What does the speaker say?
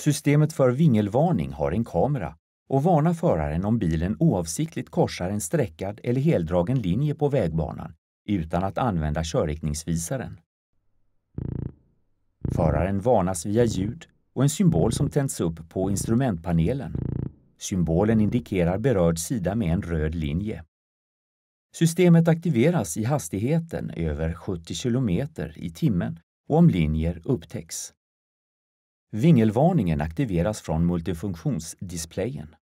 Systemet för vingelvarning har en kamera och varnar föraren om bilen oavsiktligt korsar en streckad eller heldragen linje på vägbanan utan att använda körriktningsvisaren. Föraren varnas via ljud och en symbol som tänds upp på instrumentpanelen. Symbolen indikerar berörd sida med en röd linje. Systemet aktiveras i hastigheten över 70 km i timmen och om linjer upptäcks. Vingelvarningen aktiveras från multifunktionsdisplayen.